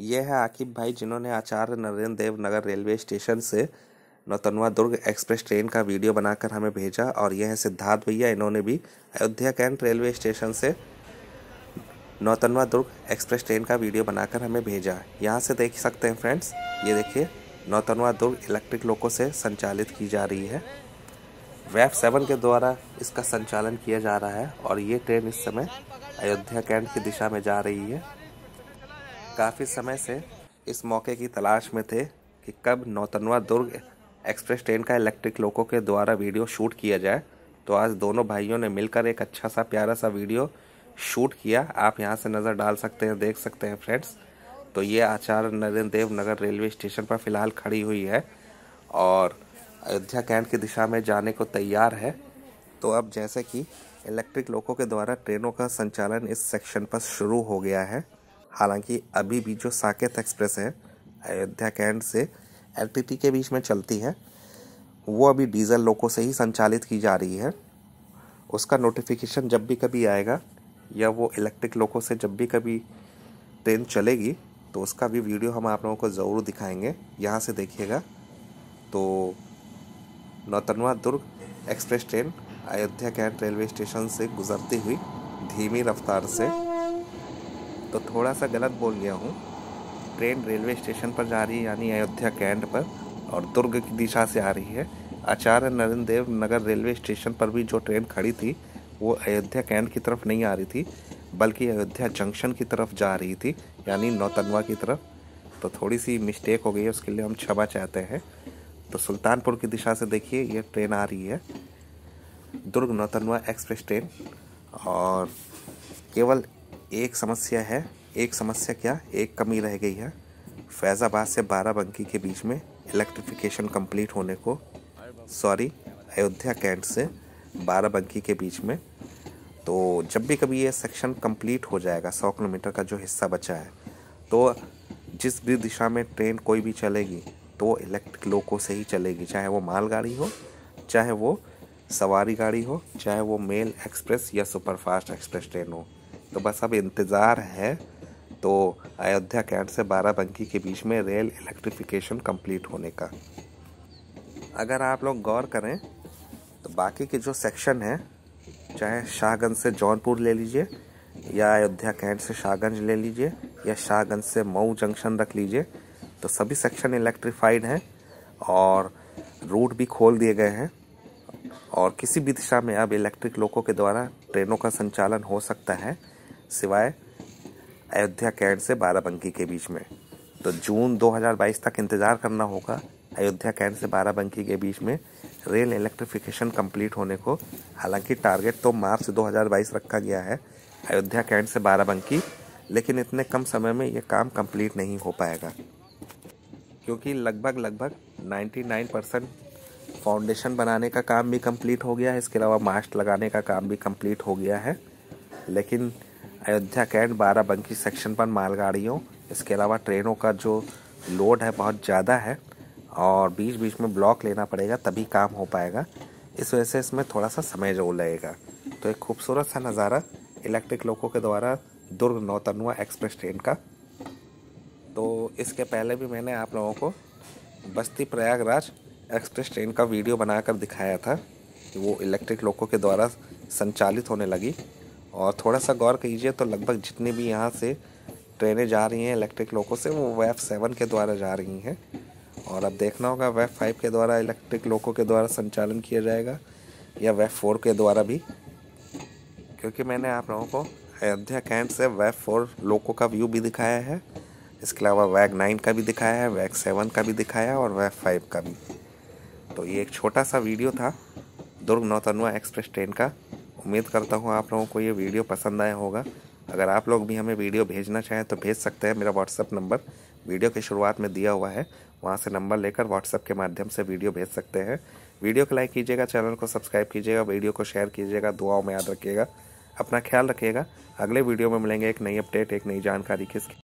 ये है आकिब भाई जिन्होंने आचार्य नरेंद्र देव नगर रेलवे स्टेशन से नौतनवा दुर्ग एक्सप्रेस ट्रेन का वीडियो बनाकर हमें भेजा और यह है सिद्धार्थ भैया इन्होंने भी अयोध्या कैंट रेलवे स्टेशन से नौतनवा दुर्ग एक्सप्रेस ट्रेन का वीडियो बनाकर हमें भेजा यहाँ से देख सकते हैं फ्रेंड्स ये देखिए नौतनवा दुर्ग इलेक्ट्रिक लोको से संचालित की जा रही है वेफ सेवन के द्वारा इसका संचालन किया जा रहा है और ये ट्रेन इस समय अयोध्या कैंट की दिशा में जा रही है काफ़ी समय से इस मौके की तलाश में थे कि कब नौतनवा दुर्ग एक्सप्रेस ट्रेन का इलेक्ट्रिक लोको के द्वारा वीडियो शूट किया जाए तो आज दोनों भाइयों ने मिलकर एक अच्छा सा प्यारा सा वीडियो शूट किया आप यहाँ से नज़र डाल सकते हैं देख सकते हैं फ्रेंड्स तो ये आचार्य नरेंद्र देव नगर रेलवे स्टेशन पर फ़िलहाल खड़ी हुई है और अयोध्या कैंट की दिशा में जाने को तैयार है तो अब जैसे कि इलेक्ट्रिक लोको के द्वारा ट्रेनों का संचालन इस सेक्शन पर शुरू हो गया है हालांकि अभी भी जो साकेत एक्सप्रेस है अयोध्या कैंट से एल के बीच में चलती है वो अभी डीजल लोको से ही संचालित की जा रही है उसका नोटिफिकेशन जब भी कभी आएगा या वो इलेक्ट्रिक लोको से जब भी कभी ट्रेन चलेगी तो उसका भी वीडियो हम आप लोगों को ज़रूर दिखाएंगे यहाँ से देखिएगा तो Nautanwa Durg express train Ayodhya cantt railway station से गुजरती हुई धीमी रफ्तार से तो थोड़ा सा गलत बोल गया हूँ ट्रेन रेलवे स्टेशन पर जा रही है यानी अयोध्या कैंट पर और दुर्ग की दिशा से आ रही है आचार्य नरेंद्र देव नगर रेलवे स्टेशन पर भी जो ट्रेन खड़ी थी वो अयोध्या कैंट की तरफ नहीं आ रही थी बल्कि अयोध्या जंक्शन की तरफ जा रही थी यानी नौतनवा की तरफ तो थोड़ी सी मिस्टेक हो गई है उसके लिए हम क्षमा चाहते हैं तो सुल्तानपुर की दिशा से देखिए ये ट्रेन आ रही है दुर्ग नौतनवा एक्सप्रेस ट्रेन और केवल एक समस्या है एक समस्या क्या एक कमी रह गई है फैज़ाबाद से बाराबंकी के बीच में इलेक्ट्रिफिकेशन कंप्लीट होने को सॉरी अयोध्या कैंट से बाराबंकी के बीच में तो जब भी कभी ये सेक्शन कंप्लीट हो जाएगा सौ किलोमीटर का जो हिस्सा बचा है तो जिस भी दिशा में ट्रेन कोई भी चलेगी तो इलेक्ट्रिक लोको से ही चलेगी चाहे वो मालगाड़ी हो चाहे वो सवारी गाड़ी हो चाहे वो मेल एक्सप्रेस या सुपरफास्ट एक्सप्रेस ट्रेन हो तो बस अब इंतज़ार है तो अयोध्या कैंट से बाराबंकी के बीच में रेल इलेक्ट्रिफिकेशन कंप्लीट होने का अगर आप लोग गौर करें तो बाकी के जो सेक्शन हैं चाहे शाहगंज से जौनपुर ले लीजिए या अयोध्या कैंट से शाहगंज ले लीजिए या शाहगंज से मऊ जंक्शन रख लीजिए तो सभी सेक्शन इलेक्ट्रीफाइड हैं और रूट भी खोल दिए गए हैं और किसी भी दिशा में अब इलेक्ट्रिक लोगों के द्वारा ट्रेनों का संचालन हो सकता है सिवाय अयोध्या कैंट से बाराबंकी के बीच में तो जून 2022 तक इंतज़ार करना होगा अयोध्या कैंट से बाराबंकी के बीच में रेल इलेक्ट्रिफिकेशन कंप्लीट होने को हालांकि टारगेट तो मार्च 2022 रखा गया है अयोध्या कैंट से बाराबंकी लेकिन इतने कम समय में ये काम कंप्लीट नहीं हो पाएगा क्योंकि लगभग लगभग 99 परसेंट फाउंडेशन बनाने का काम भी कंप्लीट हो गया है इसके अलावा मास्ट लगाने का काम भी कंप्लीट हो गया है लेकिन अयोध्या कैंट बाराबंकी सेक्शन पर मालगाड़ियों इसके अलावा ट्रेनों का जो लोड है बहुत ज़्यादा है और बीच बीच में ब्लॉक लेना पड़ेगा तभी काम हो पाएगा इस वजह से इसमें थोड़ा सा समय जरूर लगेगा तो एक खूबसूरत सा नज़ारा इलेक्ट्रिक लोगों के द्वारा दुर्ग नौतनुआ एक्सप्रेस ट्रेन का तो इसके पहले भी मैंने आप लोगों को बस्ती प्रयागराज एक्सप्रेस ट्रेन का वीडियो बनाकर दिखाया था कि वो इलेक्ट्रिक लोको के द्वारा संचालित होने लगी और थोड़ा सा गौर कीजिए तो लगभग जितनी भी यहाँ से ट्रेनें जा रही हैं इलेक्ट्रिक लोको से वो वेफ़ सेवन के द्वारा जा रही हैं और अब देखना होगा वेफ फाइव के द्वारा इलेक्ट्रिक लोको के द्वारा संचालन किया जाएगा या वेफ फोर के द्वारा भी क्योंकि मैंने आप लोगों को अयोध्या कैंट से वेफ़ फोर लोको का व्यू भी दिखाया है इसके अलावा वैग नाइन का भी दिखाया है वैग सेवन का भी दिखाया और वैग फाइव का भी तो ये एक छोटा सा वीडियो था दुर्ग नौतनवा एक्सप्रेस ट्रेन का उम्मीद करता हूँ आप लोगों को ये वीडियो पसंद आया होगा अगर आप लोग भी हमें वीडियो भेजना चाहें तो भेज सकते हैं मेरा व्हाट्सअप नंबर वीडियो की शुरुआत में दिया हुआ है वहाँ से नंबर लेकर व्हाट्सअप के माध्यम से वीडियो भेज सकते हैं वीडियो को लाइक कीजिएगा चैनल को सब्सक्राइब कीजिएगा वीडियो को शेयर कीजिएगा दुआओं में याद रखिएगा अपना ख्याल रखिएगा अगले वीडियो में मिलेंगे एक नई अपडेट एक नई जानकारी किसकी